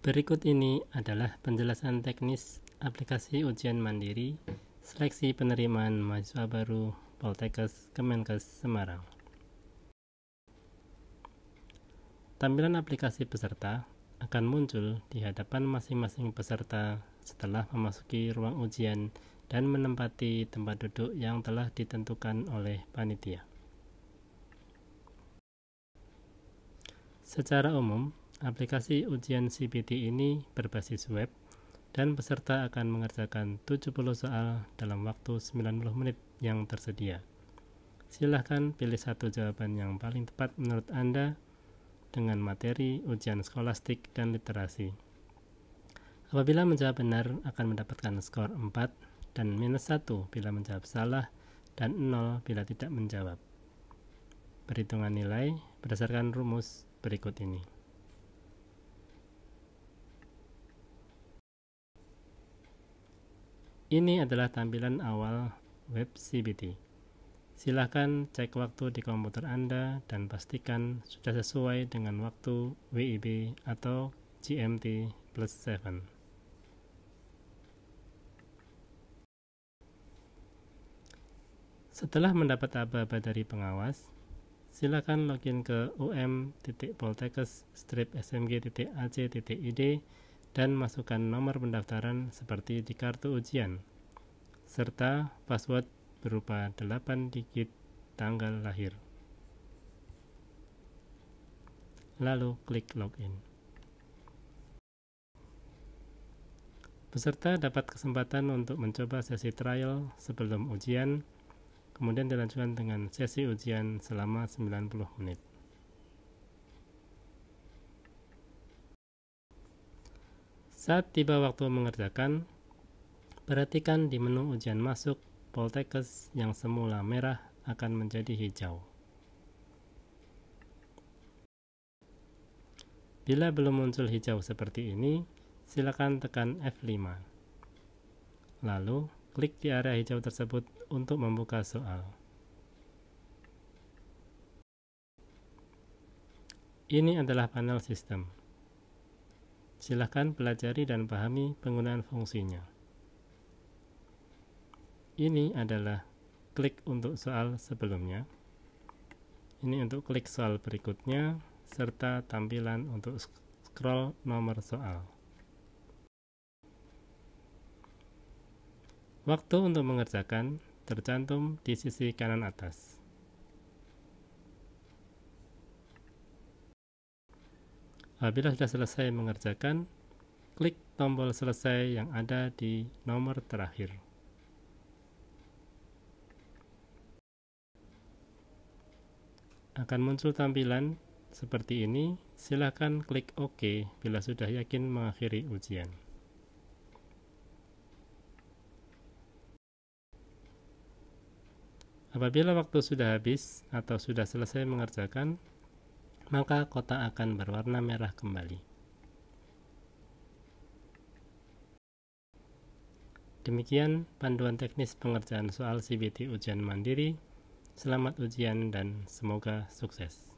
Berikut ini adalah penjelasan teknis aplikasi ujian mandiri seleksi penerimaan mahasiswa baru Poltekkes Kemenkes Semarang. Tampilan aplikasi peserta akan muncul di hadapan masing-masing peserta setelah memasuki ruang ujian dan menempati tempat duduk yang telah ditentukan oleh panitia. Secara umum, Aplikasi ujian CPT ini berbasis web dan peserta akan mengerjakan 70 soal dalam waktu 90 menit yang tersedia. Silahkan pilih satu jawaban yang paling tepat menurut Anda dengan materi ujian skolastik dan literasi. Apabila menjawab benar akan mendapatkan skor 4 dan minus 1 bila menjawab salah dan 0 bila tidak menjawab. Perhitungan nilai berdasarkan rumus berikut ini. Ini adalah tampilan awal web CBT. Silakan cek waktu di komputer Anda dan pastikan sudah sesuai dengan waktu WIB atau GMT plus 7. Setelah mendapat aba-aba dari pengawas, silakan login ke um.poltekes-smg.ac.id dan masukkan nomor pendaftaran seperti di kartu ujian, serta password berupa 8 digit tanggal lahir. Lalu klik login. Peserta dapat kesempatan untuk mencoba sesi trial sebelum ujian, kemudian dilanjutkan dengan sesi ujian selama 90 menit. Saat tiba waktu mengerjakan, perhatikan di menu ujian masuk, poltekkes yang semula merah akan menjadi hijau. Bila belum muncul hijau seperti ini, silakan tekan F5. Lalu, klik di area hijau tersebut untuk membuka soal. Ini adalah panel sistem. Silahkan pelajari dan pahami penggunaan fungsinya. Ini adalah klik untuk soal sebelumnya. Ini untuk klik soal berikutnya, serta tampilan untuk scroll nomor soal. Waktu untuk mengerjakan tercantum di sisi kanan atas. Apabila sudah selesai mengerjakan, klik tombol selesai yang ada di nomor terakhir. Akan muncul tampilan seperti ini, silakan klik OK bila sudah yakin mengakhiri ujian. Apabila waktu sudah habis atau sudah selesai mengerjakan, maka kotak akan berwarna merah kembali. Demikian panduan teknis pengerjaan soal CBT ujian mandiri. Selamat ujian dan semoga sukses.